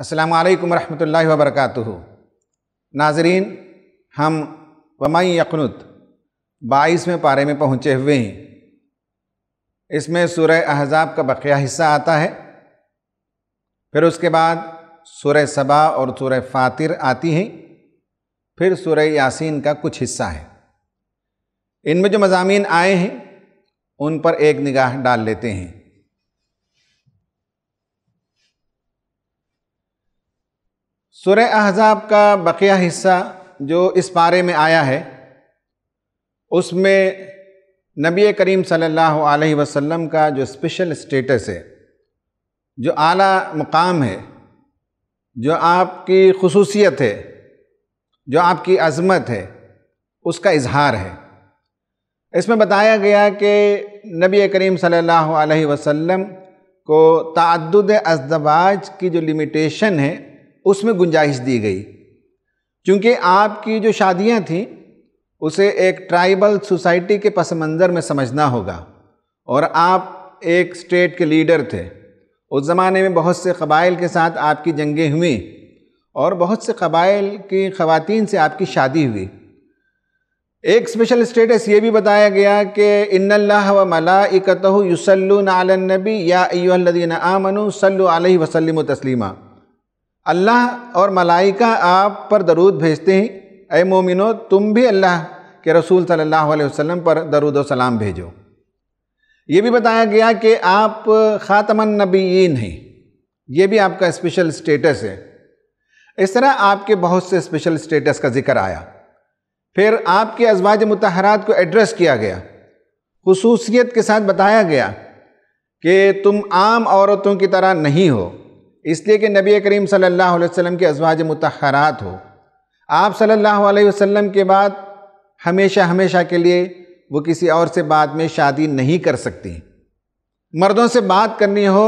असलकम वरहमल वबरक नाजरीन हम वमाई यकनुत बाईसवें पारे में पहुँचे हुए हैं इसमें सूर्य अहजाब का बकिया हिस्सा आता है फिर उसके बाद सूर्य सबा और सूर्य फातिर आती हैं फिर सूर्य यासीन का कुछ हिस्सा है इनमें जो मजामी आए हैं उन पर एक निगाह डाल लेते हैं सुर अहज़ाब का बकिया हिस्सा जो इस पारे में आया है उसमें नबी करीम सल्लल्लाहु अलैहि वसल्लम का जो स्पेशल स्टेटस है जो आला मुकाम है जो आपकी खसूसियत है जो आपकी अज़मत है उसका इजहार है इसमें बताया गया कि नबी करीम सल्लल्लाहु अलैहि वसल्लम को तद अजदवाज की जो लिमिटेशन है उसमें गुंजाइश दी गई क्योंकि आपकी जो शादियां थीं उसे एक ट्राइबल सोसाइटी के पस मंज़र में समझना होगा और आप एक स्टेट के लीडर थे उस ज़माने में बहुत से कबाइल के साथ आपकी जंगें हुई और बहुत से कबाइल की ख़वान से आपकी शादी हुई एक स्पेशल स्टेटस ये भी बताया गया कि इन व मलाइकतहु युसल्लून नबी या अय्युहल्लदीन आमनु सल्लु अलैहि वसल्लिम तस्लीमा अल्लाह और मलाइका आप पर दरूद भेजते हैं अय मोमिनो तुम भी अल्लाह के रसूल सल्लल्लाहु अलैहि वसल्लम पर दरूद सलाम भेजो ये भी बताया गया कि आप ख़ातमन नबीन हैं ये भी आपका स्पेशल स्टेटस है इस तरह आपके बहुत से स्पेशल स्टेटस का जिक्र आया फिर आपके अजवाज मतहरात को एड्रेस किया गया खसूसियत के साथ बताया गया कि तुम आम औरतों की तरह नहीं हो इसलिए कि नबी करीम सल्लल्लाहु अलैहि वसल्लम के अजवाज मतहरात हो आप सल्लल्लाहु अलैहि वसल्लम के बाद हमेशा हमेशा के लिए वो किसी और से बाद में शादी नहीं कर सकती मर्दों से बात करनी हो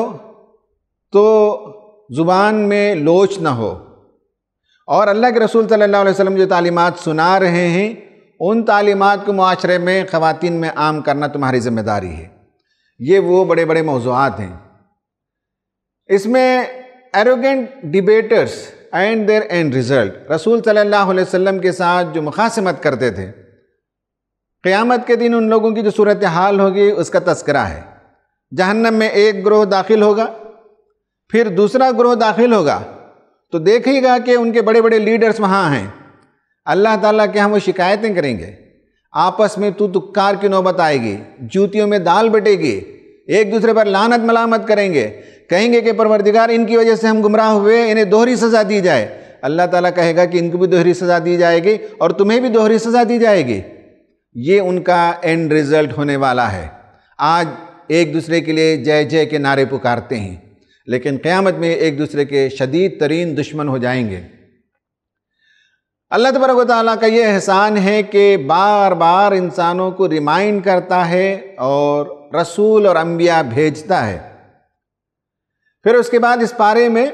तो ज़ुबान में लोच ना हो और अल्लाह के रसूल सल्लल्लाहु अलैहि वसल्लम जो तालीमात सुना रहे हैं उन तालीमात को माशरे में ख़वान में आम करना तुम्हारी ज़िम्मेदारी है ये वो बड़े बड़े मौजूद हैं इसमें arrogant debaters and their end result रसूल सल्लल्लाहु अलैहि वसल्लम के साथ जो मुखासमत करते थे क़यामत के दिन उन लोगों की जो सूरत हाल होगी उसका तस्करा है जहन्नम में एक ग्रोह दाखिल होगा फिर दूसरा ग्रोह दाखिल होगा तो देखिएगा कि उनके बड़े बड़े लीडर्स वहाँ हैं अल्लाह ताला के हम वो शिकायतें करेंगे आपस में तो तुक्कार की नौबत आएगी जूतियों में दाल बटेगी एक दूसरे पर लानत मलामत करेंगे कहेंगे कि परवरदिगार इनकी वजह से हम गुमराह हुए इन्हें दोहरी सज़ा दी जाए अल्लाह ताला कहेगा कि इनको भी दोहरी सज़ा दी जाएगी और तुम्हें भी दोहरी सज़ा दी जाएगी ये उनका एंड रिज़ल्ट होने वाला है आज एक दूसरे के लिए जय जय के नारे पुकारते हैं लेकिन क़्यामत में एक दूसरे के शदीद तरीन दुश्मन हो जाएंगे अल्लाह तबरक ताली का ये एहसान है कि बार बार इंसानों को रिमाइंड करता है और रसूल और अम्बिया भेजता है फिर उसके बाद इस पारे में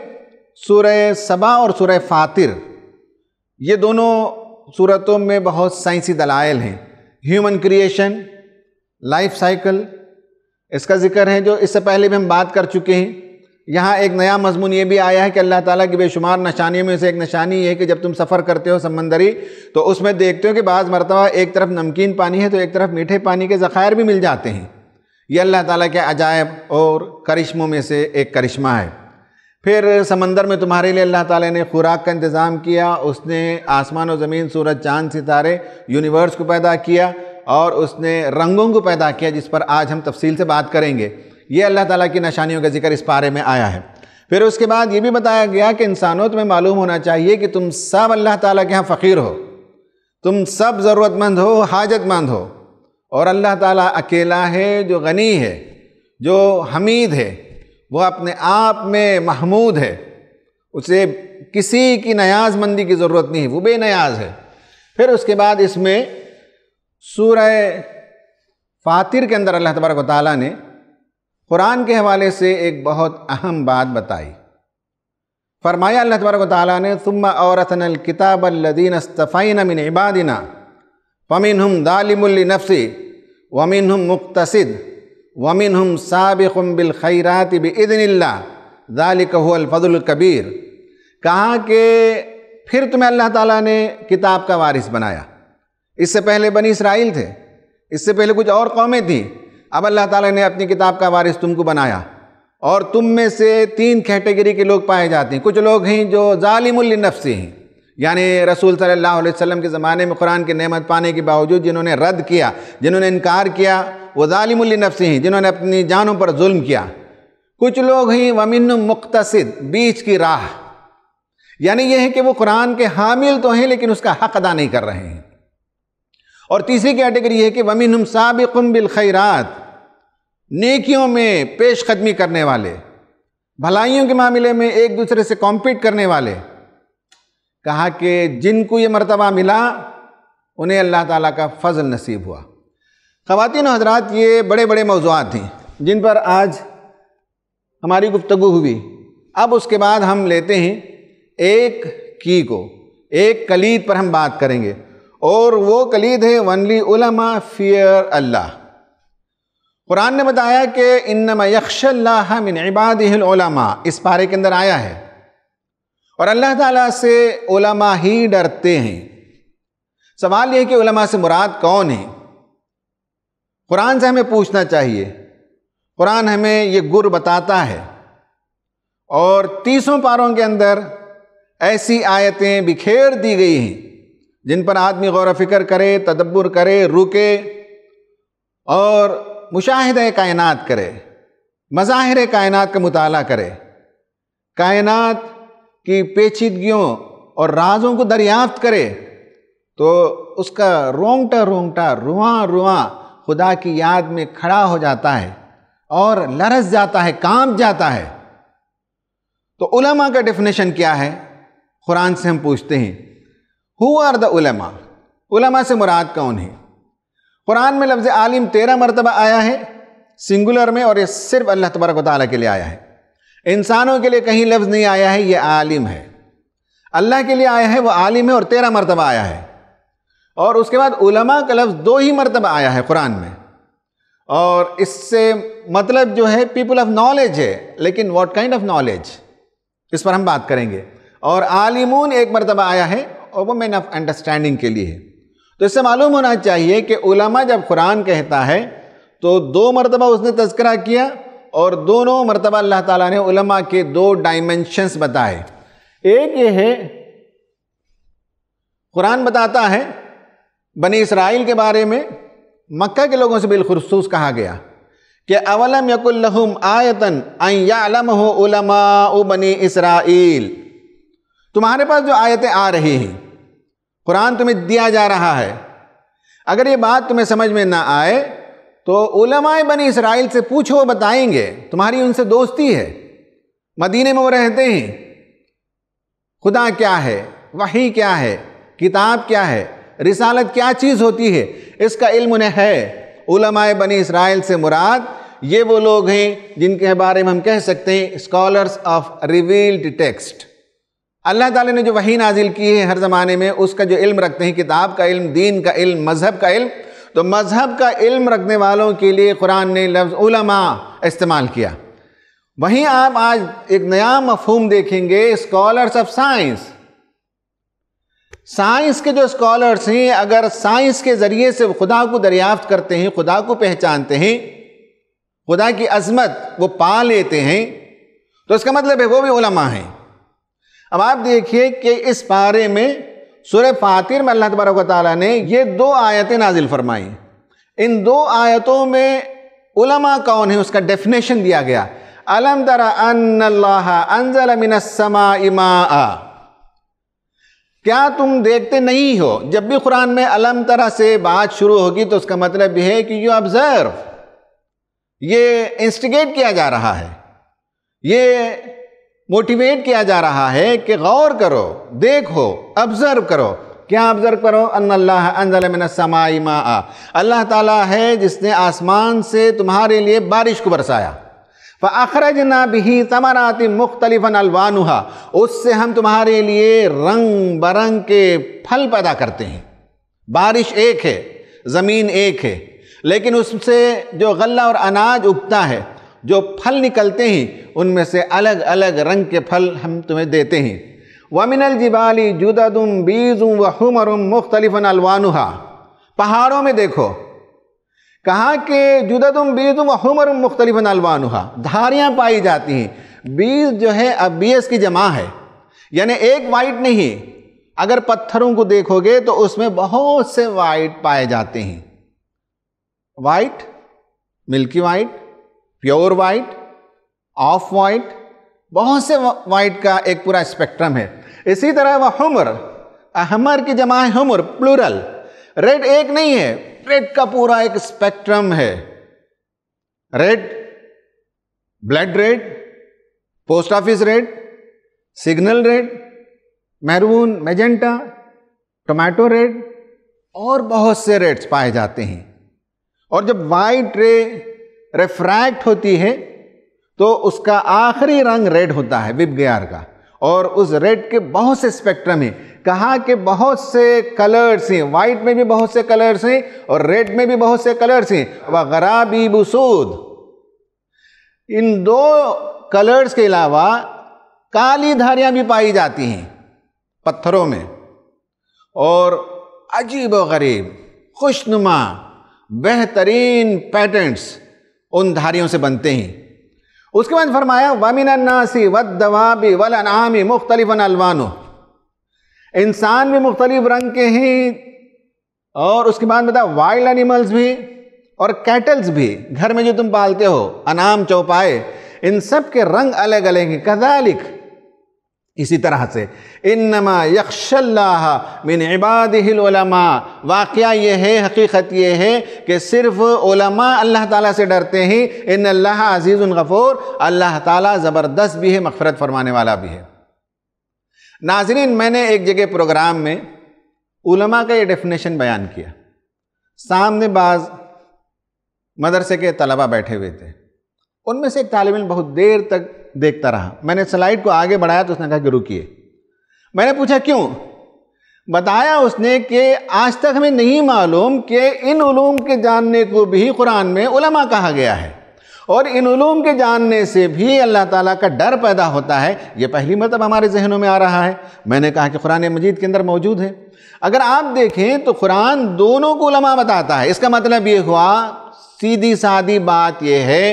सूर्य सबा और सूर्य फातिर ये दोनों सूरतों में बहुत साइंसी दलाइल हैं ह्यूमन क्रिएशन लाइफ साइकिल इसका जिक्र है जो इससे पहले भी हम बात कर चुके हैं यहाँ एक नया मजमून ये भी आया है कि अल्लाह ताला की बेशुमार निशानियों में से एक निशानी ये है कि जब तुम सफ़र करते हो समंदरी तो उसमें देखते हो कि बाज़ मरतबा एक तरफ नमकीन पानी है तो एक तरफ मीठे पानी के ज़ख़ायर भी मिल जाते हैं ये अल्लाह ताला के अजायब और करिश्मों में से एक करिश्मा है फिर समंदर में तुम्हारे लिए अल्लाह ताला ने खुराक का इंतज़ाम किया उसने आसमान और ज़मीन सूरज चांद सितारे यूनिवर्स को पैदा किया और उसने रंगों को पैदा किया जिस पर आज हम तफसील से बात करेंगे ये अल्लाह ताला की निशानियों का जिक्र इस पारे में आया है फिर उसके बाद ये भी बताया गया कि इंसानों तुम्हें मालूम होना चाहिए कि तुम सब अल्लाह ताला के यहाँ फ़कीर हो तुम सब ज़रूरतमंद हो हाजतमंद हो और अल्लाह ताला अकेला है जो गनी है जो हमीद है वो अपने आप में महमूद है उसे किसी की नयाजमंदी की ज़रूरत नहीं है वो बेनयाज है फिर उसके बाद इसमें सूरह फातिर के अंदर अल्लाह तबारक ताली ने कुरान के हवाले से एक बहुत अहम बात बताई फरमाया अल्लाह तबारक ताली ने तुम औरतन किताब अल्लदीन मिन इबादिना वमिन हम दालिमुल्ली नफसी वमिन हम मुख्तसद वमिन हम साबिकुम बिलखैरात बदनल्ला दालिकल कबीर कहा कि फिर तुम्हें अल्लाह ताला ने किताब का वारिस बनाया इससे पहले बनी इसराइल थे इससे पहले कुछ और कौमें थीं अब अल्लाह ताला ने अपनी किताब का वारिस तुमको बनाया और तुम में से तीन कैटेगरी के लोग पाए जाते हैं कुछ लोग हैं जो नफसी हैं यानी रसूल सल्लल्लाहु अलैहि वसल्लम के ज़माने में कुरान की नेमत पाने के बावजूद जिन्होंने रद्द किया जिन्होंने इनकार किया वो ालिमनफ़ी हैं जिन्होंने अपनी जानों पर जुल्म किया कुछ लोग हैं वमिन मुख्तसद बीच की राह यानी यह है कि वो कुरान के हामिल तो हैं लेकिन उसका हक अदा नहीं कर रहे हैं और तीसरी कैटेगरी है कि वमिन साबिकुम खैरात नेकियों में पेश कदमी करने वाले भलाइयों के मामले में एक दूसरे से कॉम्पीट करने वाले कहा कि जिनको ये मर्तबा मिला उन्हें अल्लाह ताला का फजल नसीब हुआ ख़वातिन हजरात ये बड़े बड़े मौजूद थे जिन पर आज हमारी गुफ्तु हुई अब उसके बाद हम लेते हैं एक की को एक कलीद पर हम बात करेंगे और वो कलीद है वनली उलमा फ़ियर अल्लाह कुरान ने बताया कि इन्नम यक्षल्ला मिन इबादमा इस पारे के अंदर आया है और अल्लाह ताला से उलमा ही डरते हैं सवाल यह कि उलमा से मुराद कौन है कुरान से हमें पूछना चाहिए कुरान हमें ये गुर बताता है और तीसों पारों के अंदर ऐसी आयतें बिखेर दी गई हैं जिन पर आदमी गौर फिक्र करे तदब्बर करे रुके और मुशाहद कायनात करे मज़ाहिर कायनात का मुताला करे कायनात की पेचीदगियों और राजों को दरियाफ्त करे तो उसका रोंगटा रोंगटा रुआ रुआ खुदा की याद में खड़ा हो जाता है और लरस जाता है कांप जाता है तो उलमा का डेफिनेशन क्या है कुरान से हम पूछते हैं हु आर द उलमा उलमा से मुराद कौन है कुरान में लफ्ज़ आलिम तेरह मरतबा आया है सिंगुलर में और ये सिर्फ अल्लाह तबरक के लिए आया है इंसानों के लिए कहीं लफ्ज़ नहीं आया है ये आलिम है अल्लाह के लिए आया है वह आलिम है और तेरह मरतबा आया है और उसके बाद उलमा का लफ्ज़ दो ही मरतबा आया है कुरान में और इससे मतलब जो है पीपल ऑफ नॉलेज है लेकिन वॉट काइंड ऑफ नॉलेज इस पर हम बात करेंगे और आलिमून एक मरतबा आया है और वो मैन ऑफ अंडरस्टैंडिंग के लिए है तो इससे मालूम होना चाहिए कि उलमा जब कुरान कहता है तो दो मरतबा उसने तस्करा किया और दोनों मरतबा अल्लाह ताला ने उलमा के दो डायमेंशंस बताए एक ये है कुरान बताता है बने इसराइल के बारे में मक्का के लोगों से बिलखसूस कहा गया कि अवलम यकुल्लहुम आयतन अयम हो उलमा बने इसराइल तुम्हारे पास जो आयतें आ रही हैं कुरान तुम्हें दिया जा रहा है अगर ये बात तुम्हें समझ में ना आए तो उलमाए बनी इसराइल से पूछो बताएंगे तुम्हारी उनसे दोस्ती है मदीने में वो रहते हैं खुदा क्या है वही क्या है किताब क्या है रिसालत क्या चीज़ होती है इसका इल्म उन्हें है उलमाए बनी इसराइल से मुराद ये वो लोग हैं जिनके बारे में हम कह सकते हैं स्कॉलर्स ऑफ रिवील्ड टेक्स्ट अल्लाह ताला ने जो वही नाजिल की है हर ज़माने में उसका जो इल्म रखते हैं किताब का इल्म दीन का इल्म मज़हब का इल्म तो मज़हब का इल्म रखने वालों के लिए कुरान ने लफ्ज़ उलमा इस्तेमाल किया वहीं आप आज एक नया मफहम देखेंगे स्कॉलर्स ऑफ साइंस साइंस के जो स्कॉलर्स हैं अगर साइंस के ज़रिए से खुदा को दरियाफ्त करते हैं खुदा को पहचानते हैं खुदा की अजमत वो पा लेते हैं तो इसका मतलब है वो भी उलमा हैं अब आप देखिए कि इस बारे में सूर्य फातिर में अल्लाह तबारक ताली ने ये दो आयतें नाजिल फरमाई इन दो आयतों में उलमा कौन है उसका डेफिनेशन दिया गया अलम दरा क्या तुम देखते नहीं हो जब भी कुरान में अलम तरह से बात शुरू होगी तो उसका मतलब यह है कि यू ऑब्ज़र्व ये इंस्टिगेट किया जा रहा है ये मोटिवेट किया जा रहा है कि गौर करो देखो ऑब्ज़र्व करो क्या ऑब्ज़र्व करो अन्नल्लासमाईमा अल्लाह ताला है जिसने आसमान से तुम्हारे लिए बारिश को बरसाया व ना भी तमराति मुख्तलिफन अलवानुहा उससे हम तुम्हारे लिए रंग बरंग के फल पैदा करते हैं बारिश एक है ज़मीन एक है लेकिन उससे जो गल्ला और अनाज उगता है जो फल निकलते हैं उनमें से अलग अलग रंग के फल हम तुम्हें देते हैं वमिनल जिबाली जुदम बीजुम व हमरुम मुख्तलिफ़न अलवानुहा पहाड़ों में देखो कहाँ के जुदम बीजुम व हमरुम मुख्तलिफ़न अलवानुहा धारियाँ पाई जाती हैं बीज जो है अब बीस की जमा है यानी एक वाइट नहीं अगर पत्थरों को देखोगे तो उसमें बहुत से वाइट पाए जाते हैं white milky white pure white off white बहुत से वाइट का एक पूरा स्पेक्ट्रम है इसी तरह वह हमर अहमर की जमा है हमर प्लूरल रेड एक नहीं है रेड का पूरा एक स्पेक्ट्रम है red blood red post office red signal red maroon magenta tomato red और बहुत से रेड्स पाए जाते हैं और जब वाइट रे रेफ्रैक्ट होती है तो उसका आखिरी रंग रेड होता है विबगेयर का और उस रेड के बहुत से स्पेक्ट्रम हैं कहाँ के बहुत से कलर्स हैं वाइट में भी बहुत से कलर्स हैं और रेड में भी बहुत से कलर्स हैं व गराबी बसूद इन दो कलर्स के अलावा काली धारियाँ भी पाई जाती हैं पत्थरों में और अजीब व गरीब खुशनुमा बेहतरीन पैटर्न्स उन धारियों से बनते हैं उसके बाद फरमाया वमिन नासी वद दवाबी वल अनामी मुख्तलिफ अलवानो इंसान भी मुख्तलिफ रंग के हैं और उसके बाद बता वाइल्ड एनिमल्स भी और कैटल्स भी घर में जो तुम पालते हो अनाम चौपाए इन सब के रंग अलग अलग हैं कदालिक इसी तरह से इनमा नमा मिन इबाद हिलमा वाक़ ये है हकीक़त ये है कि सिर्फ़ ओलमा अल्लाह ताला से डरते हैं इन अल्लाह अजीज़ अल्लाह ताला ज़बरदस्त भी है मफ़रत फरमाने वाला भी है नाजरीन मैंने एक जगह प्रोग्राम में उलमा का ये डेफिनेशन बयान किया सामने बाज़ मदरसे के तलबा बैठे हुए थे उनमें से एक तालबिल बहुत देर तक देखता रहा मैंने स्लाइड को आगे बढ़ाया तो उसने कहा कि रुकिए मैंने पूछा क्यों बताया उसने कि आज तक हमें नहीं मालूम कि इन उलूम के जानने को भी कुरान में उलमा कहा गया है और इन उलूम के जानने से भी अल्लाह ताला का डर पैदा होता है ये पहली मतलब हमारे जहनों में आ रहा है मैंने कहा कि कुरान मजीद के अंदर मौजूद है अगर आप देखें तो कुरान दोनों को उलमा बताता है इसका मतलब ये हुआ सीधी सादी बात यह है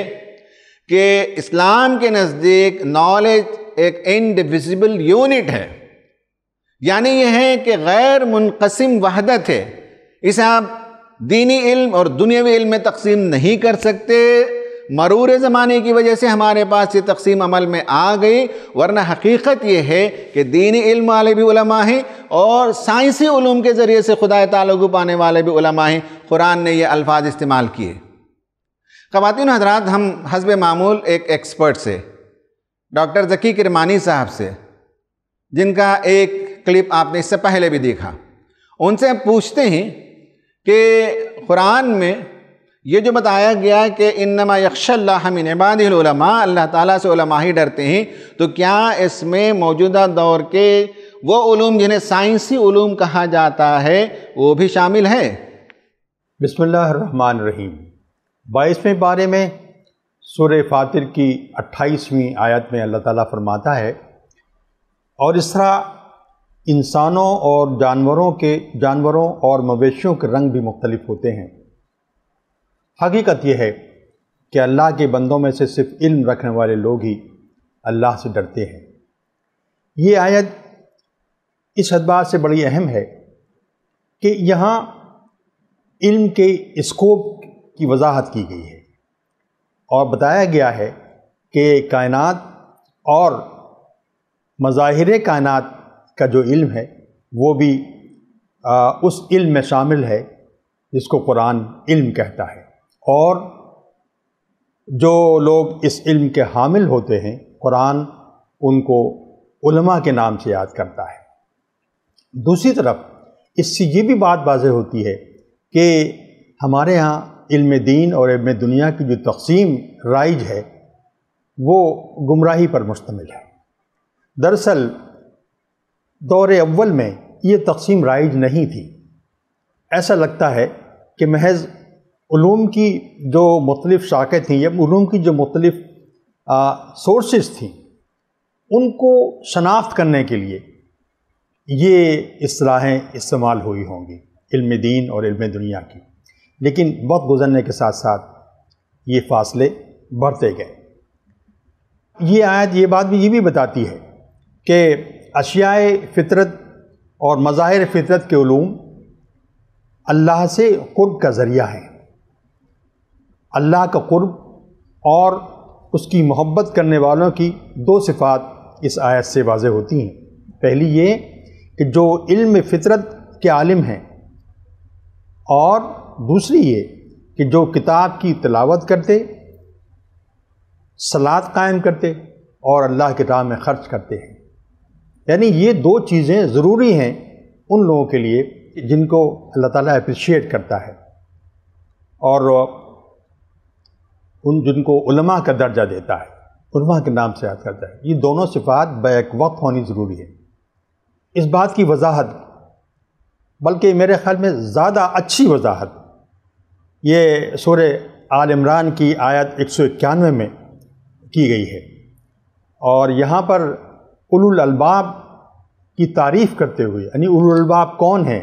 कि इस्लाम के नज़दीक नॉलेज एक इनडिविजिबल यूनिट है यानी यह है कि गैर मुनकसम वहदत है इसे आप दीनी इल्म और दुनियावी इल्म में तकसीम नहीं कर सकते मरूर ज़माने की वजह से हमारे पास ये तकसीम अमल में आ गई वरना हकीकत ये है कि दीनी इल्म वाले भी उलमा हैं और साइंसी के ज़रिए से खुदा ताल को पाने वाले भी उलमा हैं कुरान ने ये अल्फाज इस्तेमाल किए खातिन हजरात हम हसब मामूल एक एक्सपर्ट से डॉक्टर जकी किरमानी साहब से जिनका एक क्लिप आपने इससे पहले भी देखा उनसे पूछते हैं कि कुरान में ये जो बताया गया कि इनमा यक्षमिन इबादिलमा अल्लाह ताला से ही डरते हैं तो क्या इसमें मौजूदा दौर के वो वोम जिन्हें साइंसी ूम कहा जाता है वो भी शामिल है रहीम बाईसवें बारे में सूर्य फातिर की अट्ठाईसवीं आयत में अल्लाह ताला फरमाता है और इस तरह इंसानों और जानवरों के जानवरों और मवेशियों के रंग भी मुख्तलिफ होते हैं हकीकत यह है कि अल्लाह के बंदों में से सिर्फ इल्म रखने वाले लोग ही अल्लाह से डरते हैं ये आयत इस अदबार से बड़ी अहम है कि यहाँ इल्म के स्कोप की वजाहत की गई है और बताया गया है कि कायनात और मज़ाहिर कायनात का जो इल्म है वो भी आ, उस इल्म में शामिल है जिसको कुरान इल्म कहता है और जो लोग इस इल्म के हामिल होते हैं कुरान उनको उलमा के नाम से याद करता है दूसरी तरफ इससे ये भी बात वाजह होती है कि हमारे यहाँ इल्म दीन और इल्म दुनिया की जो तकसीम राइज है वो गुमराही पर मुश्तमिल है दरअसल दौर अव्वल में ये तकसीम राइज नहीं थी ऐसा लगता है कि महज ूम की जो मुख्तलिफ़ शाखें थीं या ूम की जो मुख्तलिफ़ सोर्सेस थीं उनको शनाख्त करने के लिए ये असलाहें इस्तेमाल हुई होंगी इल्म दीन और इल्म दुनिया की लेकिन वक्त गुजरने के साथ साथ ये फासले बढ़ते गए ये आयत ये बात भी ये भी बताती है कि अशियाए फितरत और मज़ाहिर फितरत के ूम अल्लाह से कुर्ब का ज़रिया है अल्लाह का कुर्ब और उसकी मोहब्बत करने वालों की दो सिफ़ात इस आयत से वाज होती हैं पहली ये कि जो इल्म फितरत के आलिम हैं और दूसरी ये कि जो किताब की तलावत करते सलाद कायम करते और अल्लाह की राह में ख़र्च करते हैं यानी ये दो चीज़ें ज़रूरी हैं उन लोगों के लिए जिनको अल्लाह ताला अप्रिशिएट करता है और उन जिनको उलमा का दर्जा देता है उलमा के नाम से याद करता है ये दोनों सिफात बैक वक्त होनी ज़रूरी है इस बात की वजाहत बल्कि मेरे ख्याल में ज़्यादा अच्छी वजाहत ये सूर आल इमरान की आयत एक सौ इक्यानवे में की गई है और यहाँ पर उलबाब की तारीफ़ करते हुए यानी अलबाब कौन है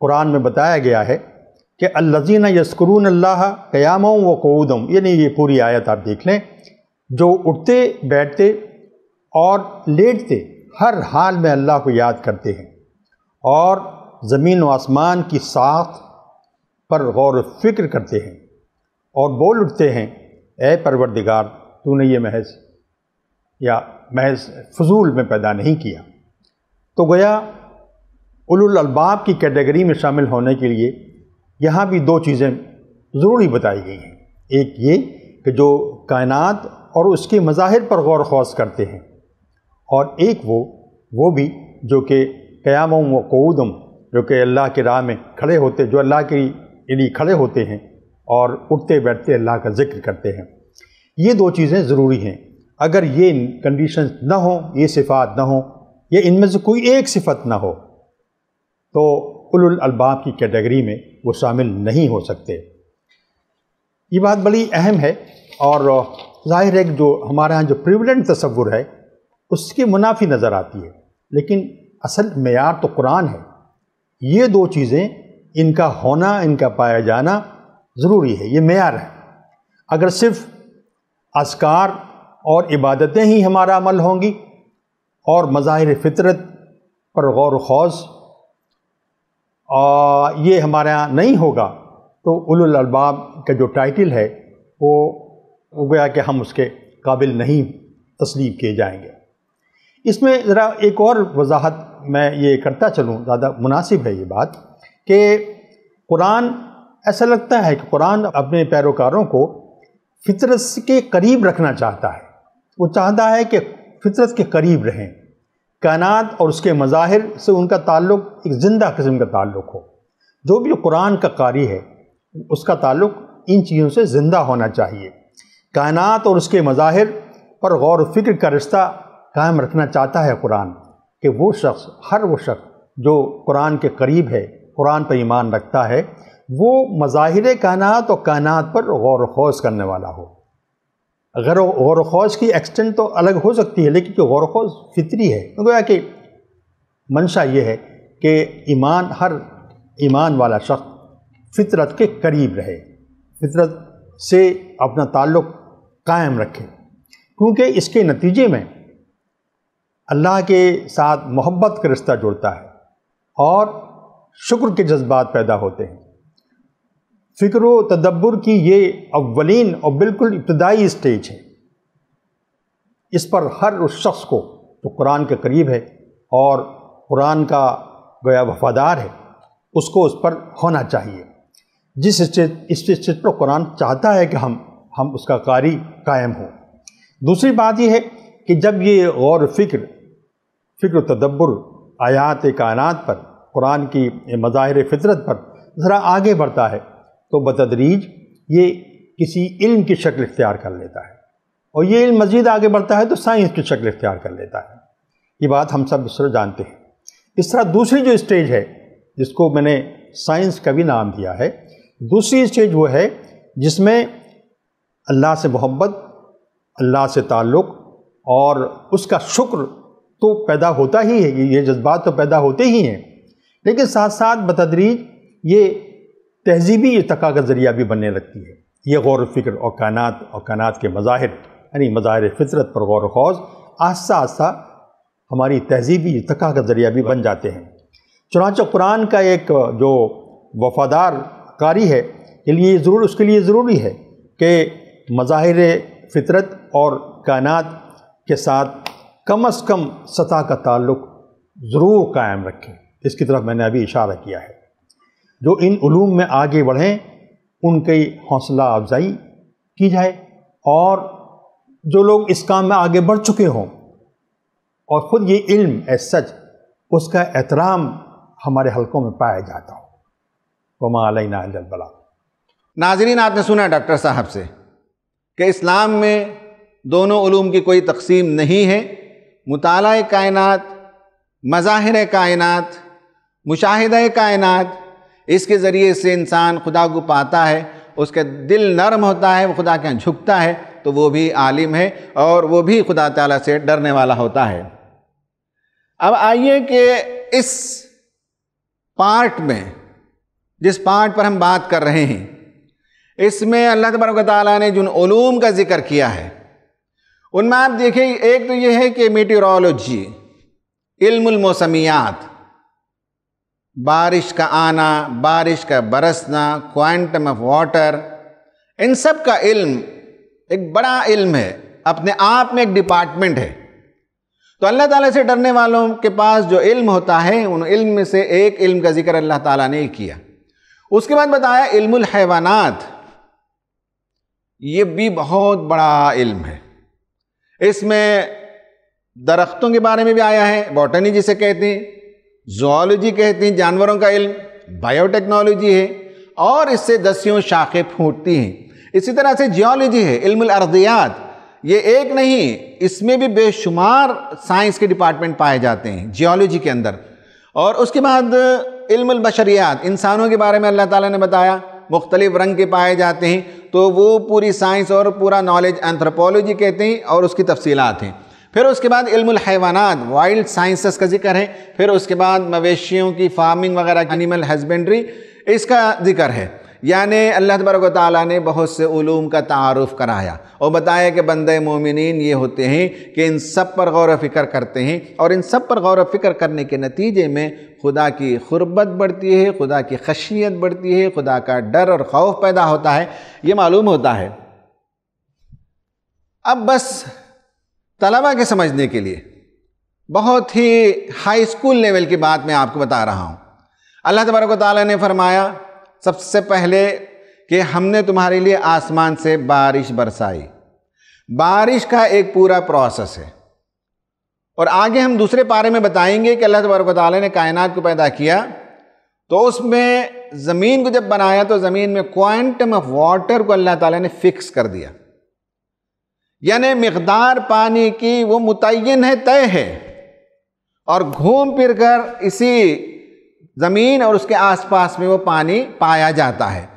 कुरान में बताया गया है कि अल्लजीना यस्करून अल्लाह क़याम व कऊदम यानी ये पूरी आयत आप देख लें जो उठते बैठते और लेटते हर हाल में अल्लाह को याद करते हैं और ज़मीन व आसमान की साख पर गौर फिक्र करते हैं और बोल उठते हैं ए परवरदिगार तूने ये महज या महज फजूल में पैदा नहीं किया तो गया उलुल अलबाब की कैटेगरी में शामिल होने के लिए यहाँ भी दो चीज़ें ज़रूरी बताई गई हैं एक ये कि जो कायनात और उसके मज़ाहिर पर गौर खौस करते हैं और एक वो वो भी जो कि व वूदम जो कि अल्लाह के राह में खड़े होते जो अल्लाह की यानी खड़े होते हैं और उठते बैठते अल्लाह का जिक्र करते हैं ये दो चीज़ें ज़रूरी हैं अगर ये कंडीशन ना हो ये सिफात ना हो या इनमें से कोई एक सिफत ना हो तो उलुल अलबाब की कैटेगरी में वो शामिल नहीं हो सकते ये बात बड़ी अहम है और जाहिर है जो हमारे यहाँ जो प्रिवलेंट तस्वुर है उसके मुनाफी नज़र आती है लेकिन असल मैार तो कुरान है ये दो चीज़ें इनका होना इनका पाया जाना ज़रूरी है ये मैार है अगर सिर्फ असकार और इबादतें ही हमारा अमल होंगी और मज़ाहिर फितरत पर गौर खौज ये हमारा नहीं होगा तो उलुल अलबाब का जो टाइटल है वो हो गया कि हम उसके काबिल नहीं तस्लीम किए जाएंगे इसमें ज़रा एक और वजाहत मैं ये करता चलूँ ज़्यादा मुनासिब है ये बात कि कुरान ऐसा लगता है कि कुरान अपने पैरोकारों को फितरत के करीब रखना चाहता है वो चाहता है कि फितरत के करीब रहें कायनात और उसके मज़ाहिर से उनका ताल्लुक एक ज़िंदा किस्म का ताल्लुक हो जो भी कुरान का कारी है उसका ताल्लुक इन चीज़ों से ज़िंदा होना चाहिए कायनात और उसके मज़ाहिर पर गौर फिक्र का रिश्ता कायम रखना चाहता है कुरान कि वो शख्स हर वो शख्स जो कुरान के करीब है कुरान पर ईमान रखता है वो मज़ाहिर कायनात और कायनात पर गौर खोज करने वाला हो अगर गौर ख़ौज़ की एक्सटेंट तो अलग हो सकती है लेकिन गौर खोज फितरी है तो गोया कि मंशा ये है कि ईमान हर ईमान वाला शख्स फितरत के करीब रहे फितरत से अपना ताल्लुक़ कायम रखे क्योंकि इसके नतीजे में अल्लाह के साथ मोहब्बत का रिश्ता जुड़ता है और शुक्र के जज्बात पैदा होते हैं फ़िक्र तदब्बर की ये अवलिन और बिल्कुल इब्तदाई स्टेज है इस पर हर उस शख्स को जो तो कुरान के करीब है और कुरान का गया वफादार है उसको उस पर होना चाहिए जिस स्टेज इस स्टेज पर कुरान चाहता है कि हम हम उसका कारी कायम हो दूसरी बात यह है कि जब ये गौर फिक्र फ़िक्र तदब्बर आयात कायनात पर कुरान की मज़ाहिर फितरत पर ज़रा आगे बढ़ता है तो बतदरीज ये किसी इल्म की शक्ल इख्तियार कर लेता है और ये इल्म मज़ीद आगे बढ़ता है तो साइंस की शक्ल इख्तियार कर लेता है ये बात हम सब इस जानते हैं इस तरह दूसरी जो स्टेज है जिसको मैंने साइंस का भी नाम दिया है दूसरी स्टेज वो है जिसमें अल्लाह से मोहब्बत अल्लाह से ताल्लुक़ और उसका शुक्र तो पैदा होता ही है ये जज्बात तो पैदा होते ही हैं लेकिन साथ साथ बतदरीज ये तहजीबी इरतका का ज़रिया भी बनने लगती है ये गौर फिक्र और कानात और कानात के मज़ाहिर यानी मज़ाहिर फितरत पर गौर खौज आस्ता आस्ता हमारी तहजीबी इरतका का ज़रिया भी बन जाते हैं चुनाच कुरान का एक जो वफादार कारी है के लिए ज़रूर उसके लिए ज़रूरी है कि मज़ाहिर फितरत और कायनात के साथ कम अज़ कम सतह का ताल्लुक़ ज़रूर कायम रखें इसकी तरफ मैंने अभी इशारा किया है जो इन ूम में आगे बढ़ें उनकी हौसला अफजाई की जाए और जो लोग इस काम में आगे बढ़ चुके हों और ख़ुद ये इल्म एज सच उसका एहतराम हमारे हलकों में पाया जाता हो वमा अलैना बला नाजरीन आपने सुना डॉक्टर साहब से कि इस्लाम में दोनों ूम की कोई तकसीम नहीं है मताल कायनत मज़ाहिर कायनत मुशाहिद कायनात इसके ज़रिए से इंसान खुदा को पाता है उसके दिल नरम होता है वो खुदा के यहाँ झुकता है तो वो भी आलिम है और वो भी खुदा ताला से डरने वाला होता है अब आइए कि इस पार्ट में जिस पार्ट पर हम बात कर रहे हैं इसमें अल्लाह तबरक ताली ने जिन ओलूम का ज़िक्र किया है उनमें आप देखें एक तो ये है कि मेटीरोलॉजी इल्मुलमौसमियात बारिश का आना बारिश का बरसना क्वांटम ऑफ वाटर इन सब का इल्म एक बड़ा इल्म है अपने आप में एक डिपार्टमेंट है तो अल्लाह ताला से डरने वालों के पास जो इल्म होता है उन इल्म में से एक इल्म का जिक्र अल्लाह ताला ने किया उसके बाद बताया इल्मुल हैवानात ये भी बहुत बड़ा इल्म है इसमें दरख्तों के बारे में भी आया है बॉटनी जिसे कहते हैं जोलॉजी कहते हैं जानवरों का इल्म बायोटेक्नोलॉजी है और इससे दसियों शाखें फूटती हैं इसी तरह से जियोलॉजी है इल्म ये एक नहीं इसमें भी बेशुमार साइंस के डिपार्टमेंट पाए जाते हैं जियोलॉजी के अंदर और उसके बाद इल्म इंसानों के बारे में अल्लाह ताला ने बताया मुख्तलिफ रंग के पाए जाते हैं तो वो पूरी साइंस और पूरा नॉलेज एंथ्रोपोलॉजी कहते हैं और उसकी तफसीलात हैं फिर उसके बाद इल्मुल वाइल्ड साइंसेस का जिक्र है फिर उसके बाद मवेशियों की फार्मिंग वगैरह एनिमल हस्बेंड्री इसका जिक्र है यानी अल्लाह तबरक ताली ने बहुत से ूम का तारफ़ कराया और बताया कि बंद मोमिन ये होते हैं कि इन सब पर गौर फ़िक्र करते हैं और इन सब पर गौर फ़िक्र करने के नतीजे में खुदा की खुरबत बढ़ती है खुदा की खशियत बढ़ती है खुदा का डर और खौफ पैदा होता है ये मालूम होता है अब बस तलबा के समझने के लिए बहुत ही हाई स्कूल लेवल की बात मैं आपको बता रहा हूँ अल्लाह तबारक ताली ने फरमाया सबसे पहले कि हमने तुम्हारे लिए आसमान से बारिश बरसाई बारिश का एक पूरा प्रोसेस है और आगे हम दूसरे पारे में बताएंगे कि अल्लाह तबारक ताली ने कायनात को पैदा किया तो उसमें ज़मीन को जब बनाया तो ज़मीन में क्वांटम ऑफ वाटर को अल्लाह ताला ने फ़िक्स कर दिया यानी मकदार पानी की वो मुतन है तय है और घूम फिर कर इसी ज़मीन और उसके आसपास में वो पानी पाया जाता है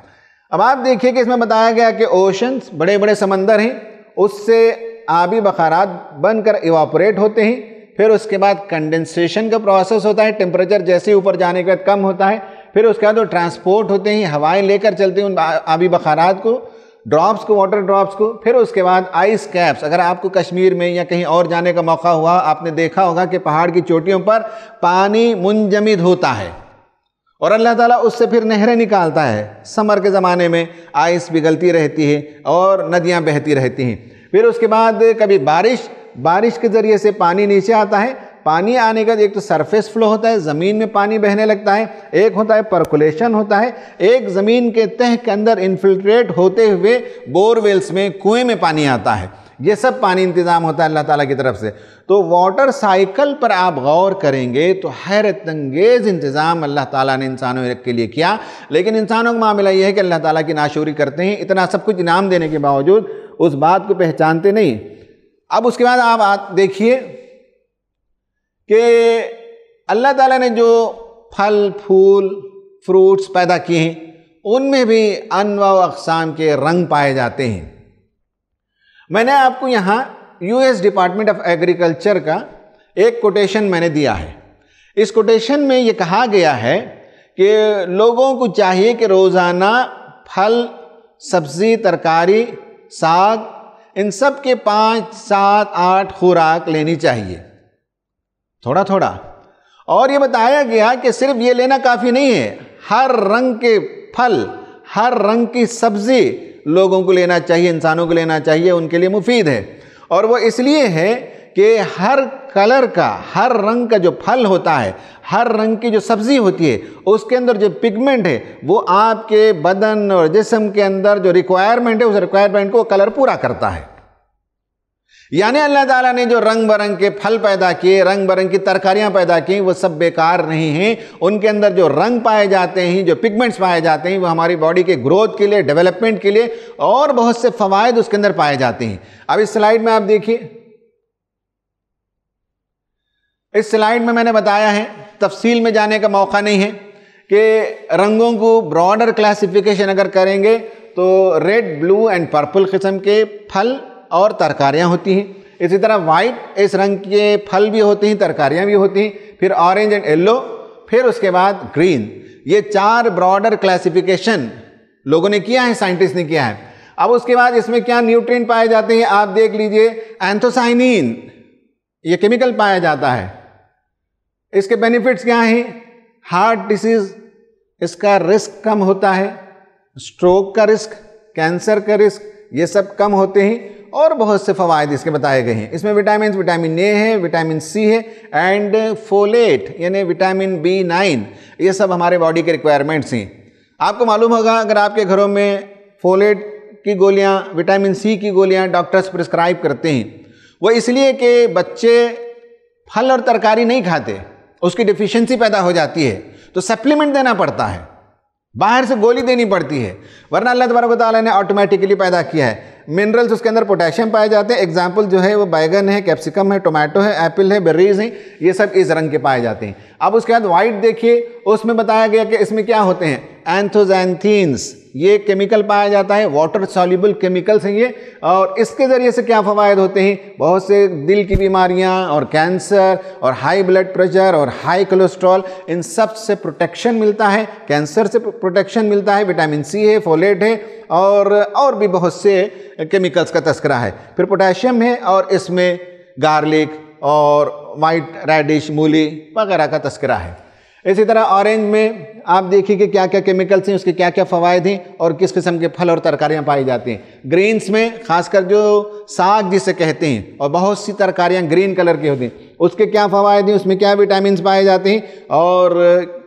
अब आप देखिए कि इसमें बताया गया कि ओशंस बड़े बड़े समंदर हैं उससे आबी बखारात बनकर इवापोरेट होते हैं फिर उसके बाद कंडेंसेशन का प्रोसेस होता है टेम्परेचर जैसे ऊपर जाने के बाद कम होता है फिर उसके बाद वो ट्रांसपोर्ट होते हैं हवाएं लेकर चलते हैं उन आबी बखारात को ड्रॉप्स को वाटर ड्रॉप्स को फिर उसके बाद आइस कैप्स अगर आपको कश्मीर में या कहीं और जाने का मौका हुआ आपने देखा होगा कि पहाड़ की चोटियों पर पानी मुंजमिद होता है और अल्लाह ताला उससे फिर नहरें निकालता है समर के ज़माने में आइस पिघलती रहती है और नदियाँ बहती रहती हैं फिर उसके बाद कभी बारिश बारिश के ज़रिए से पानी नीचे आता है पानी आने का एक तो सरफेस फ्लो होता है ज़मीन में पानी बहने लगता है एक होता है परकुलेशन होता है एक ज़मीन के तह के अंदर इन्फिल्ट्रेट होते हुए बोरवेल्स में कुएं में पानी आता है ये सब पानी इंतज़ाम होता है अल्लाह ताला की तरफ से तो वाटर साइकिल पर आप गौर करेंगे तो हैरत अंगेज़ इंतज़ाम अल्लाह ताला ने इंसानों के लिए किया लेकिन इंसानों का मामला ये है कि अल्लाह ताला की नाशूरी करते हैं इतना सब कुछ इनाम देने के बावजूद उस बात को पहचानते नहीं अब उसके बाद आप देखिए कि अल्लाह ताला ने जो फल फूल फ्रूट्स पैदा किए हैं उनमें भी अनवा अकसाम के रंग पाए जाते हैं मैंने आपको यहाँ यूएस डिपार्टमेंट ऑफ एग्रीकल्चर का एक कोटेशन मैंने दिया है इस कोटेशन में ये कहा गया है कि लोगों को चाहिए कि रोज़ाना फल सब्ज़ी तरकारी साग इन सब के पाँच सात आठ खुराक लेनी चाहिए थोड़ा थोड़ा और ये बताया गया कि सिर्फ ये लेना काफ़ी नहीं है हर रंग के फल हर रंग की सब्ज़ी लोगों को लेना चाहिए इंसानों को लेना चाहिए उनके लिए मुफीद है और वो इसलिए है कि हर कलर का हर रंग का जो फल होता है हर रंग की जो सब्ज़ी होती है उसके अंदर जो पिगमेंट है वो आपके बदन और जिसम के अंदर जो रिक्वायरमेंट है उस रिक्वायरमेंट को कलर पूरा करता है यानी अल्लाह ताला ने जो रंग बरंग के फल पैदा किए रंग बरंग की तरकारियां पैदा की वो सब बेकार नहीं हैं उनके अंदर जो रंग पाए जाते हैं जो पिगमेंट्स पाए जाते हैं वो हमारी बॉडी के ग्रोथ के लिए डेवलपमेंट के लिए और बहुत से फ़वाद उसके अंदर पाए जाते हैं अब इस स्लाइड में आप देखिए इस स्लाइड में मैंने बताया है तफसील में जाने का मौका नहीं है कि रंगों को ब्रॉडर क्लासिफिकेशन अगर करेंगे तो रेड ब्लू एंड पर्पल किस्म के फल और तरकारियाँ होती हैं इसी तरह वाइट इस रंग के फल भी होते हैं तरकारियाँ भी होती हैं फिर ऑरेंज एंड येल्लो फिर उसके बाद ग्रीन ये चार ब्रॉडर क्लासिफिकेशन लोगों ने किया है साइंटिस्ट ने किया है अब उसके बाद इसमें क्या न्यूट्रिएंट पाए जाते हैं आप देख लीजिए एंथोसाइनिन ये केमिकल पाया जाता है इसके बेनिफिट्स क्या हैं हार्ट डिसीज इसका रिस्क कम होता है स्ट्रोक का रिस्क कैंसर का रिस्क ये सब कम होते हैं और बहुत से फ़वाद इसके बताए गए हैं इसमें विटामिन विटामिन ए है विटामिन सी है एंड फोलेट यानी विटामिन बी नाइन ये सब हमारे बॉडी के रिक्वायरमेंट्स हैं आपको मालूम होगा अगर आपके घरों में फोलेट की गोलियाँ विटामिन सी की गोलियाँ डॉक्टर्स प्रिस्क्राइब करते हैं वो इसलिए कि बच्चे फल और तरकारी नहीं खाते उसकी डिफिशेंसी पैदा हो जाती है तो सप्लीमेंट देना पड़ता है बाहर से गोली देनी पड़ती है वरना अल्लाह तबारक ने ऑटोमेटिकली पैदा किया है मिनरल्स उसके अंदर पोटेशियम पाए जाते हैं एग्जाम्पल जो है वो बैगन है कैप्सिकम है टोमेटो है एप्पल है बेरीज हैं ये सब इस रंग के पाए जाते हैं अब उसके बाद वाइट देखिए उसमें बताया गया कि इसमें क्या होते हैं एंथोजैंथीन्स ये केमिकल पाया जाता है वाटर सॉल्यूबल केमिकल्स हैं ये और इसके ज़रिए से क्या फ़वाद होते हैं बहुत से दिल की बीमारियां और कैंसर और हाई ब्लड प्रेशर और हाई कोलेस्ट्रॉल इन सब से प्रोटेक्शन मिलता है कैंसर से प्रोटेक्शन मिलता है विटामिन सी है फोलेट है और और भी बहुत से केमिकल्स का तस्करा है फिर पोटेशियम है और इसमें गार्लिक और वाइट रेडिश मूली वगैरह का तस्करा है इसी तरह ऑरेंज में आप देखिए कि क्या क्या केमिकल्स हैं उसके क्या क्या फ़वाद हैं और किस किस्म के फल और तरकारियाँ पाई जाती हैं ग्रीन्स में खासकर जो साग जिसे कहते हैं और बहुत सी तरकारियाँ ग्रीन कलर की होती हैं उसके क्या फ़वाद हैं उसमें क्या विटामिन पाए जाते हैं और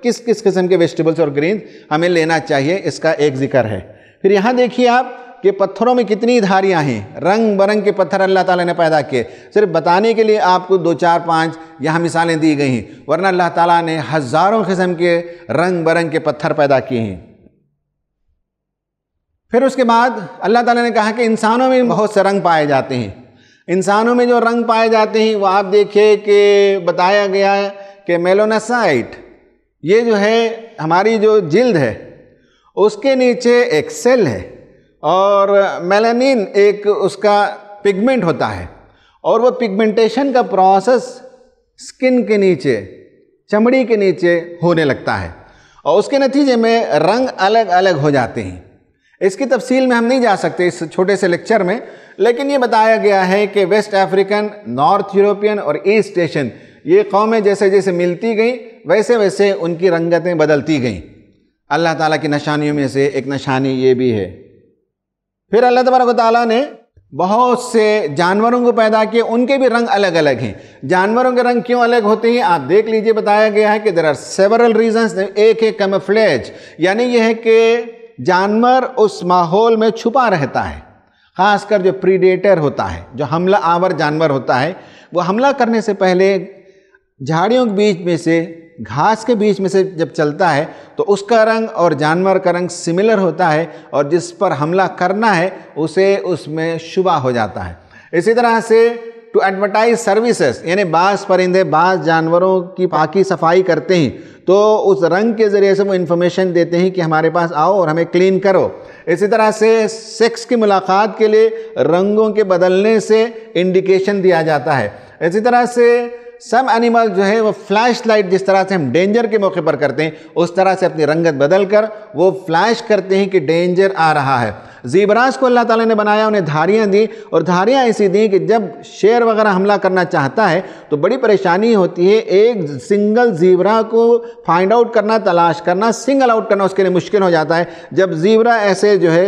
किस किस किस्म के वेजिटेबल्स और ग्रीन हमें लेना चाहिए इसका एक जिक्र है फिर यहाँ देखिए आप कि पत्थरों में कितनी धारियां हैं रंग बरंग के पत्थर अल्लाह ताला ने पैदा किए सिर्फ बताने के लिए आपको दो चार पाँच यहाँ मिसालें दी गई हैं वरना अल्लाह ताला ने हज़ारों किस्म के रंग बरंग के पत्थर पैदा किए हैं फिर उसके बाद अल्लाह ताला ने कहा कि इंसानों में बहुत से रंग पाए जाते हैं इंसानों में जो रंग पाए जाते हैं वह आप देखिए कि बताया गया कि मेलोनासाइट ये जो है हमारी जो जिल्द है उसके नीचे एक सेल है और मेलानिन एक उसका पिगमेंट होता है और वो पिगमेंटेशन का प्रोसेस स्किन के नीचे चमड़ी के नीचे होने लगता है और उसके नतीजे में रंग अलग अलग हो जाते हैं इसकी तफसील में हम नहीं जा सकते इस छोटे से लेक्चर में लेकिन ये बताया गया है कि वेस्ट अफ्रीकन नॉर्थ यूरोपियन और ईस्ट एशियन ये कौमें जैसे जैसे मिलती गईं वैसे वैसे उनकी रंगतें बदलती गईं अल्लाह ताला की निशानियों में से एक निशानी ये भी है फिर अल्लाह तबारक ताली ने बहुत से जानवरों को पैदा किए उनके भी रंग अलग अलग हैं जानवरों के रंग क्यों अलग होते हैं आप देख लीजिए बताया गया है कि देर आर सेवरल रीजन्स एक है कैमफ्लेज यानी यह है कि जानवर उस माहौल में छुपा रहता है खासकर जो प्रीडेटर होता है जो हमला आवर जानवर होता है वो हमला करने से पहले झाड़ियों के बीच में से घास के बीच में से जब चलता है तो उसका रंग और जानवर का रंग सिमिलर होता है और जिस पर हमला करना है उसे उसमें शुबा हो जाता है इसी तरह से टू एडवर्टाइज सर्विसेज यानी बास परिंदे बास जानवरों की पाकि सफाई करते हैं तो उस रंग के ज़रिए से वो इन्फॉर्मेशन देते हैं कि हमारे पास आओ और हमें क्लीन करो इसी तरह से सेक्स की मुलाकात के लिए रंगों के बदलने से इंडिकेशन दिया जाता है इसी तरह से सम एनिमल जो है वो फ्लैश लाइट जिस तरह से हम डेंजर के मौके पर करते हैं उस तरह से अपनी रंगत बदल कर वो फ्लैश करते हैं कि डेंजर आ रहा है जीबराज को अल्लाह ताला ने बनाया उन्हें धारियाँ दी और धारियाँ ऐसी दी कि जब शेर वगैरह हमला करना चाहता है तो बड़ी परेशानी होती है एक सिंगल जीबरा को फाइंड आउट करना तलाश करना सिंगल आउट करना उसके लिए मुश्किल हो जाता है जब जीबरा ऐसे जो है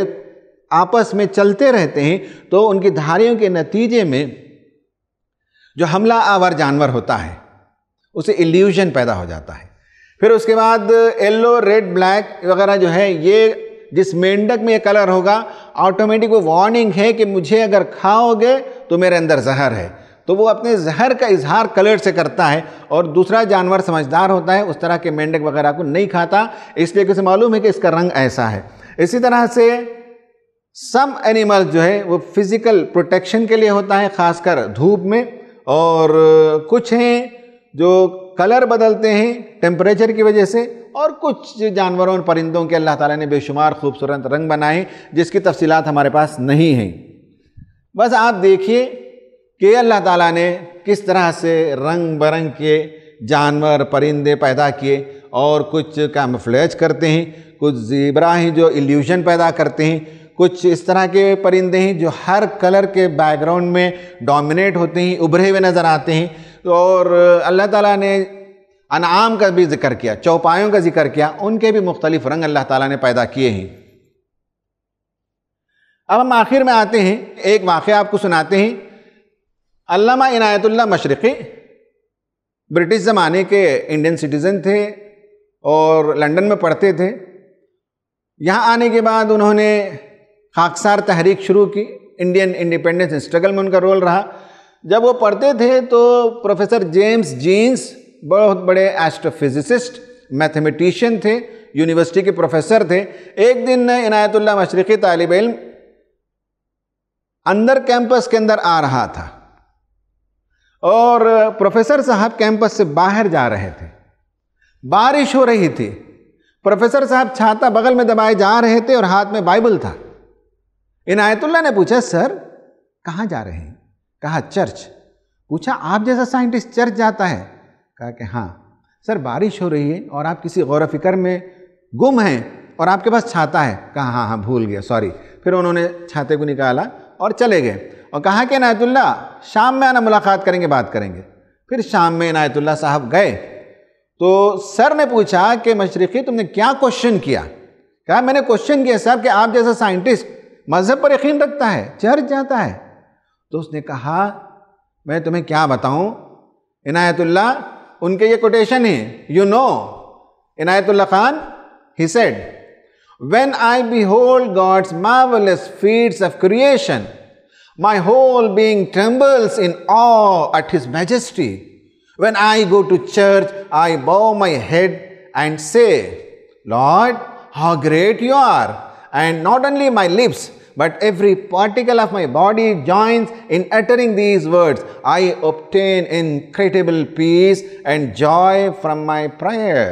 आपस में चलते रहते हैं तो उनकी धारियों के नतीजे में जो हमला आवर जानवर होता है उसे इल्यूजन पैदा हो जाता है फिर उसके बाद येल्लो रेड ब्लैक वगैरह जो है ये जिस मेंढक में ये कलर होगा ऑटोमेटिक वो वार्निंग है कि मुझे अगर खाओगे तो मेरे अंदर जहर है तो वो अपने जहर का इजहार कलर से करता है और दूसरा जानवर समझदार होता है उस तरह के मेंढक वगैरह को नहीं खाता इसलिए उसे मालूम है कि इसका रंग ऐसा है इसी तरह से सम एनिमल जो है वो फिज़िकल प्रोटेक्शन के लिए होता है ख़ासकर धूप में और कुछ हैं जो कलर बदलते हैं टेम्परेचर की वजह से और कुछ जानवरों और परिंदों के अल्लाह ताला ने बेशुमार खूबसूरत रंग बनाए जिसकी तफसीत हमारे पास नहीं हैं बस आप देखिए कि अल्लाह ताला ने किस तरह से रंग बरंग के जानवर परिंदे पैदा किए और कुछ कैमफ्लेज करते हैं कुछ जीबरा हैं जो इल्यूशन पैदा करते हैं कुछ इस तरह के परिंदे हैं जो हर कलर के बैकग्राउंड में डोमिनेट होते हैं उभरे हुए नज़र आते हैं और अल्लाह ताला ने अनाम का भी जिक्र किया चौपायों का जिक्र किया उनके भी मुख्तलिफ रंग अल्लाह ताला ने पैदा किए हैं अब हम आखिर में आते हैं एक वाक़ आपको सुनाते हैं अल्लामा इनायतुल्ला मशरक़ी ब्रिटिश ज़माने के इंडियन सिटीज़न थे और लंदन में पढ़ते थे यहाँ आने के बाद उन्होंने खाकसार तहरीक शुरू की इंडियन इंडिपेंडेंस स्ट्रगल में उनका रोल रहा जब वो पढ़ते थे तो प्रोफेसर जेम्स जीन्स बहुत बड़े एस्ट्रोफिजिसिस्ट मैथमेटिशियन थे यूनिवर्सिटी के प्रोफेसर थे एक दिन इनायतुल्ला मशरक़ी तालब इम अंदर कैंपस के अंदर आ रहा था और प्रोफेसर साहब कैंपस से बाहर जा रहे थे बारिश हो रही थी प्रोफेसर साहब छाता बगल में दबाए जा रहे थे और हाथ में बाइबल था इनायतुल्ला ने पूछा सर कहाँ जा रहे हैं कहा चर्च पूछा आप जैसा साइंटिस्ट चर्च जाता है कहा कि हाँ सर बारिश हो रही है और आप किसी गौर फिक्र में गुम हैं और आपके पास छाता है कहा हाँ हाँ भूल गया सॉरी फिर उन्होंने छाते को निकाला और चले गए और कहा कि इनायतुल्ला शाम में आना मुलाकात करेंगे बात करेंगे फिर शाम में इनायतुल्ला साहब गए तो सर ने पूछा कि मशरक़ी तुमने क्या क्वेश्चन किया कहा मैंने क्वेश्चन किया सर कि आप जैसा साइंटिस्ट मज़हब पर यकीन रखता है चर्च जाता है तो उसने कहा मैं तुम्हें क्या बताऊं इनायतुल्ला उनके ये कोटेशन है you know Inayatullah Khan he said when I behold God's marvellous fields of creation my whole being trembles in awe at his majesty when I go to church I bow my head and say Lord how great you are and not only my lips but every particle of my body joins in uttering these words, I obtain incredible peace and joy from my prayer.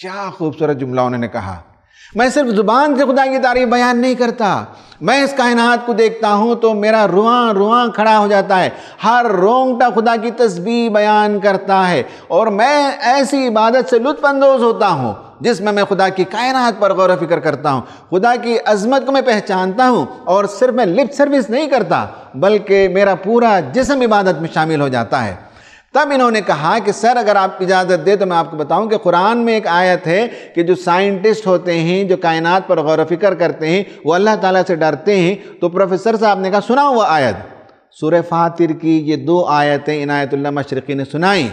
क्या खूबसूरत जुमला उन्होंने कहा मैं सिर्फ जुबान से खुदा की तारीफ बयान नहीं करता मैं इस कायनात को देखता हूँ तो मेरा रुआं रुआं खड़ा हो जाता है हर रोंगटा खुदा की तस्वीर बयान करता है और मैं ऐसी इबादत से लुत्फानंदोज होता हूँ जिसमें मैं खुदा की कायनात पर गौर फिक्र करता हूँ खुदा की अजमत को मैं पहचानता हूँ और सिर्फ मैं लिप सर्विस नहीं करता बल्कि मेरा पूरा जिसम इबादत में शामिल हो जाता है तब इन्होंने कहा कि सर अगर आप इजाज़त दें तो मैं आपको बताऊं कि कुरान में एक आयत है कि जो साइंटिस्ट होते हैं जो कायनात पर गौर फिक्र करते हैं वो अल्लाह ताला से डरते हैं तो प्रोफेसर साहब ने कहा सुना हुआ आयत सूर्य फातिर की ये दो आयतें इनायतुल्ला मशरक़ी ने सुनाई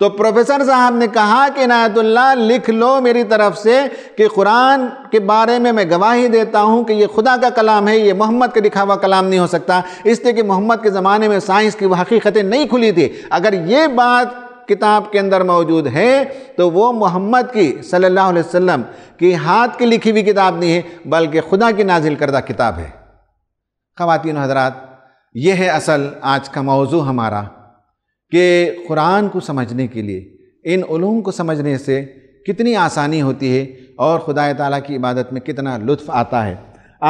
तो प्रोफेसर साहब ने कहा कि नायतुल्ला लिख लो मेरी तरफ से कि कुरान के बारे में मैं गवाही देता हूँ कि ये खुदा का कलाम है ये मोहम्मद का लिखा हुआ कलाम नहीं हो सकता इसलिए कि मोहम्मद के ज़माने में साइंस की हकीकतें नहीं खुली थी अगर ये बात किताब के अंदर मौजूद है तो वो मोहम्मद की सल्लल्लाहु अलैहि वसल्लम की हाथ की लिखी हुई किताब नहीं है बल्कि खुदा की नाजिल करदा किताब है ख़वातिन हजरात यह है असल आज का मौजू हमारा कि कुरान को समझने के लिए इन ूम को समझने से कितनी आसानी होती है और खुदा ताली की इबादत में कितना लुत्फ़ आता है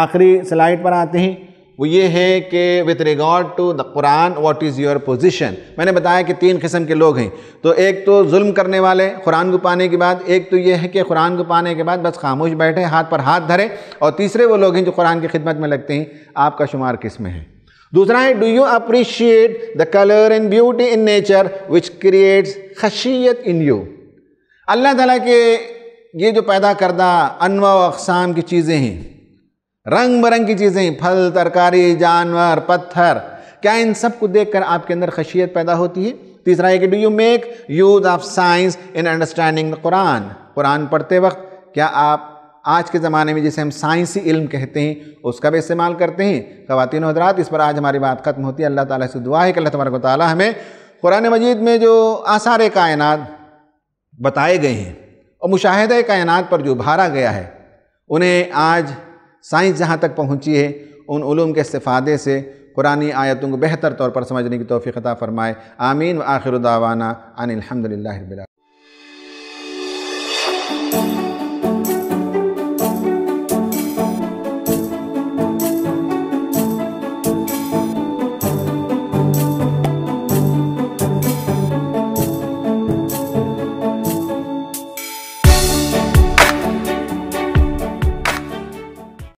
आखिरी स्लाइड पर आते हैं वो ये है कि with regard to the Quran what is your position मैंने बताया कि तीन किस्म के लोग हैं तो एक तो जुल्म करने वाले कुरान को पाने के बाद एक तो ये है कि कुरान को पाने के बाद बस खामोश बैठे हाथ पर हाथ धरे और तीसरे वो लोग हैं जो कुरान की खिदमत में लगते हैं आपका शुमार किस में है दूसरा है do you appreciate the colour and beauty in nature which creates खशियत इन यू अल्लाह ताला के ये जो पैदा करदा अनवा अकसाम की चीज़ें हैं रंग बरंग की चीज़ें हैं फल तरकारी जानवर पत्थर क्या इन सब को देखकर आपके अंदर खशियत पैदा होती है तीसरा है कि do you make use of science in understanding the Quran कुरान पढ़ते वक्त क्या आप आज के ज़माने में जिसे हम साइंसी इल्म कहते हैं उसका भी इस्तेमाल करते हैं खातिन हजरात इस पर आज हमारी बात खत्म होती है अल्लाह ताला से दुआ है कि अल्लाह तबरक ताली हमें कुरान मजीद में जो आसार कायनत बताए गए हैं और मुशाह कायनात पर जो उभारा गया है उन्हें आज साइंस जहाँ तक पहुँची है उन उलूम के इस्तेफादे से पुरानी आयतों को बेहतर तौर पर समझने की तोफ़ी अता फ़रमाए आमीन व आखिर दावाना अनिलहमदिल्ला